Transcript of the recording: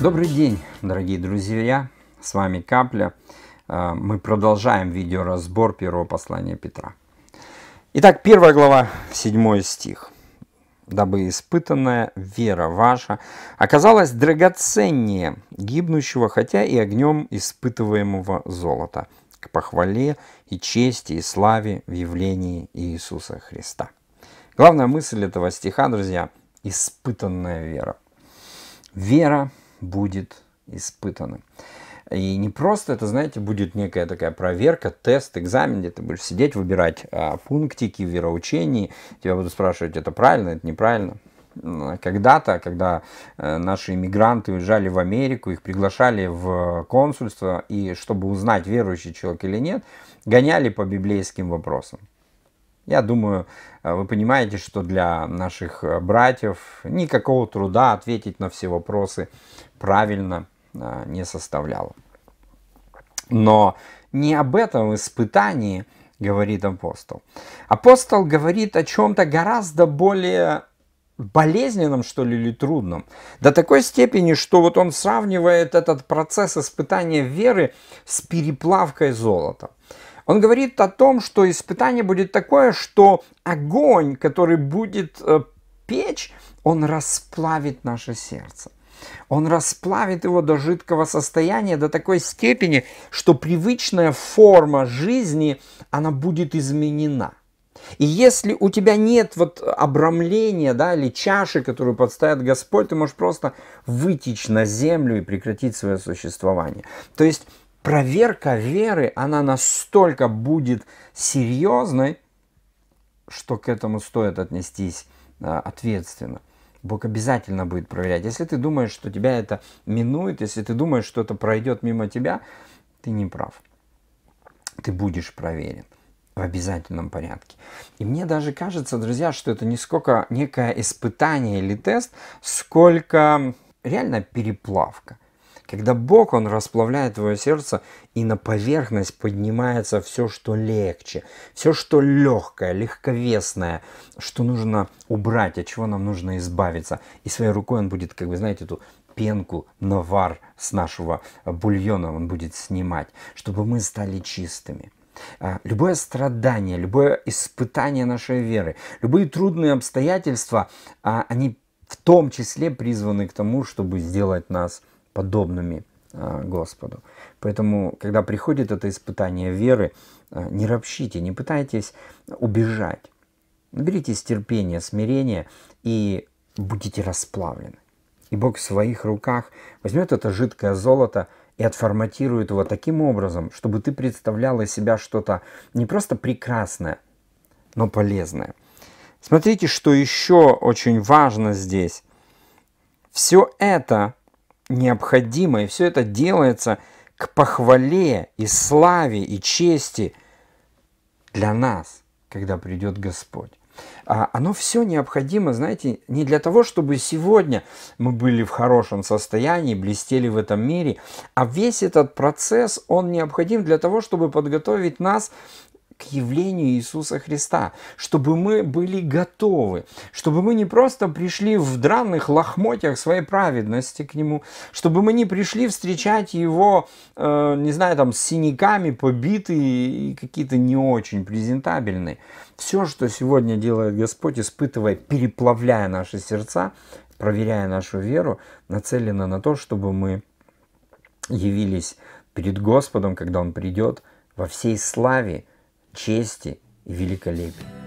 Добрый день, дорогие друзья! С вами Капля. Э, мы продолжаем видеоразбор первого послания Петра. Итак, первая глава, седьмой стих. «Дабы испытанная вера ваша оказалась драгоценнее гибнущего, хотя и огнем испытываемого золота, к похвале и чести и славе в явлении Иисуса Христа». Главная мысль этого стиха, друзья, – испытанная вера. Вера будет испытанным. И не просто это, знаете, будет некая такая проверка, тест, экзамен, где ты будешь сидеть, выбирать а, пунктики в вероучении. Тебя будут спрашивать, это правильно, это неправильно. Ну, а когда-то, когда э, наши иммигранты уезжали в Америку, их приглашали в консульство, и чтобы узнать, верующий человек или нет, гоняли по библейским вопросам. Я думаю, э, вы понимаете, что для наших э, братьев никакого труда ответить на все вопросы правильно э, не составляло. Но не об этом испытании говорит апостол. Апостол говорит о чем-то гораздо более болезненном, что ли, или трудном. До такой степени, что вот он сравнивает этот процесс испытания веры с переплавкой золота. Он говорит о том, что испытание будет такое, что огонь, который будет э, печь, он расплавит наше сердце. Он расплавит его до жидкого состояния, до такой степени, что привычная форма жизни, она будет изменена. И если у тебя нет вот обрамления, да, или чаши, которую подставит Господь, ты можешь просто вытечь на землю и прекратить свое существование. То есть проверка веры, она настолько будет серьезной, что к этому стоит отнестись а, ответственно. Бог обязательно будет проверять. Если ты думаешь, что тебя это минует, если ты думаешь, что это пройдет мимо тебя, ты не прав. Ты будешь проверен в обязательном порядке. И мне даже кажется, друзья, что это не сколько некое испытание или тест, сколько реально переплавка – когда Бог, Он расплавляет твое сердце, и на поверхность поднимается все, что легче, все, что легкое, легковесное, что нужно убрать, от чего нам нужно избавиться. И своей рукой Он будет, как вы знаете, эту пенку, навар с нашего бульона Он будет снимать, чтобы мы стали чистыми. А, любое страдание, любое испытание нашей веры, любые трудные обстоятельства, а, они в том числе призваны к тому, чтобы сделать нас подобными а, Господу. Поэтому, когда приходит это испытание веры, а, не ропщите, не пытайтесь убежать. Наберитесь терпения, смирения и будете расплавлены. И Бог в своих руках возьмет это жидкое золото и отформатирует его таким образом, чтобы ты представлял из себя что-то не просто прекрасное, но полезное. Смотрите, что еще очень важно здесь. Все это – необходимо. И все это делается к похвале и славе и чести для нас, когда придет Господь. А оно все необходимо, знаете, не для того, чтобы сегодня мы были в хорошем состоянии, блестели в этом мире, а весь этот процесс, он необходим для того, чтобы подготовить нас к явлению Иисуса Христа, чтобы мы были готовы, чтобы мы не просто пришли в дранных лохмотьях своей праведности к Нему, чтобы мы не пришли встречать Его, э, не знаю, там, с синяками, побитые и какие-то не очень презентабельные. Все, что сегодня делает Господь, испытывая, переплавляя наши сердца, проверяя нашу веру, нацелено на то, чтобы мы явились перед Господом, когда Он придет, во всей славе чести и великолепия.